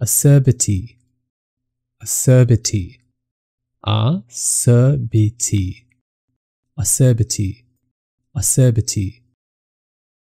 acerbity, acerbity, acerbity, acerbity, acerbity.